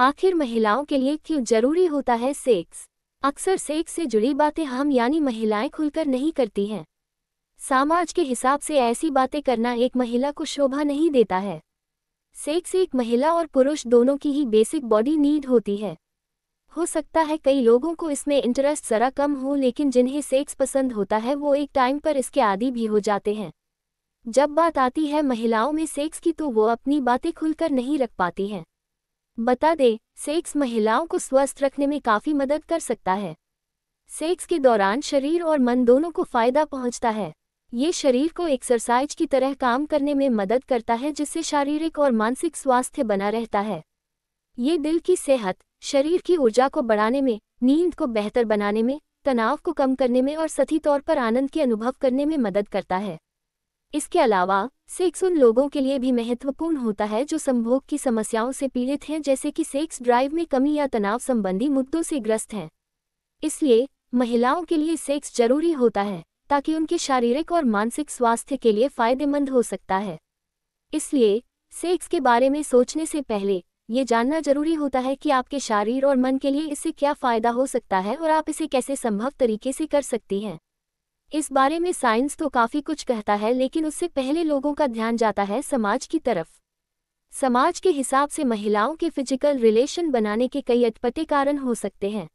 आखिर महिलाओं के लिए क्यों जरूरी होता है सेक्स अक्सर सेक्स से जुड़ी बातें हम यानी महिलाएं खुलकर नहीं करती हैं समाज के हिसाब से ऐसी बातें करना एक महिला को शोभा नहीं देता है सेक्स एक महिला और पुरुष दोनों की ही बेसिक बॉडी नीड होती है हो सकता है कई लोगों को इसमें इंटरेस्ट ज़रा कम हो लेकिन जिन्हें सेक्स पसंद होता है वो एक टाइम पर इसके आदि भी हो जाते हैं जब बात आती है महिलाओं में सेक्स की तो वो अपनी बातें खुलकर नहीं रख पाती हैं बता दें सेक्स महिलाओं को स्वस्थ रखने में काफ़ी मदद कर सकता है सेक्स के दौरान शरीर और मन दोनों को फ़ायदा पहुंचता है ये शरीर को एक्सरसाइज की तरह काम करने में मदद करता है जिससे शारीरिक और मानसिक स्वास्थ्य बना रहता है ये दिल की सेहत शरीर की ऊर्जा को बढ़ाने में नींद को बेहतर बनाने में तनाव को कम करने में और सही तौर पर आनंद के अनुभव करने में मदद करता है इसके अलावा सेक्स उन लोगों के लिए भी महत्वपूर्ण होता है जो संभोग की समस्याओं से पीड़ित हैं जैसे कि सेक्स ड्राइव में कमी या तनाव संबंधी मुद्दों से ग्रस्त हैं इसलिए महिलाओं के लिए सेक्स जरूरी होता है ताकि उनके शारीरिक और मानसिक स्वास्थ्य के लिए फायदेमंद हो सकता है इसलिए सेक्स के बारे में सोचने से पहले ये जानना जरूरी होता है कि आपके शारीर और मन के लिए इससे क्या फ़ायदा हो सकता है और आप इसे कैसे संभव तरीके से कर सकती हैं इस बारे में साइंस तो काफ़ी कुछ कहता है लेकिन उससे पहले लोगों का ध्यान जाता है समाज की तरफ समाज के हिसाब से महिलाओं के फिजिकल रिलेशन बनाने के कई अटपटे कारण हो सकते हैं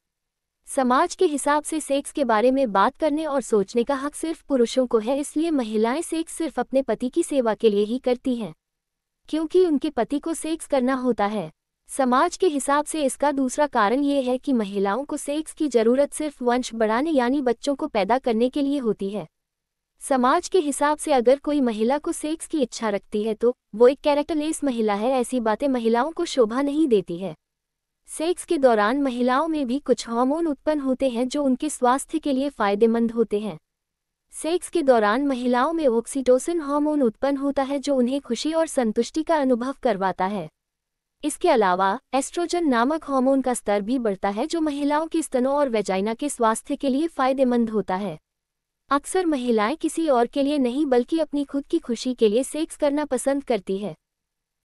समाज के हिसाब से सेक्स के बारे में बात करने और सोचने का हक सिर्फ पुरुषों को है इसलिए महिलाएं सेक्स सिर्फ अपने पति की सेवा के लिए ही करती हैं क्योंकि उनके पति को सेक्स करना होता है समाज के हिसाब से इसका दूसरा कारण ये है कि महिलाओं को सेक्स की जरूरत सिर्फ वंश बढ़ाने यानी बच्चों को पैदा करने के लिए होती है समाज के हिसाब से अगर कोई महिला को सेक्स की इच्छा रखती है तो वो एक कैरेक्टरलेस महिला है ऐसी बातें महिलाओं को शोभा नहीं देती है सेक्स के दौरान महिलाओं में भी कुछ हार्मोन उत्पन्न होते हैं जो उनके स्वास्थ्य के लिए फायदेमंद होते हैं सेक्स के दौरान महिलाओं में ऑक्सीटोसिन हार्मोन उत्पन्न होता है जो उन्हें खुशी और संतुष्टि का अनुभव करवाता है इसके अलावा एस्ट्रोजन नामक हार्मोन का स्तर भी बढ़ता है जो महिलाओं के स्तनों और वेजाइना के स्वास्थ्य के लिए फायदेमंद होता है अक्सर महिलाएं किसी और के लिए नहीं बल्कि अपनी खुद की खुशी के लिए सेक्स करना पसंद करती है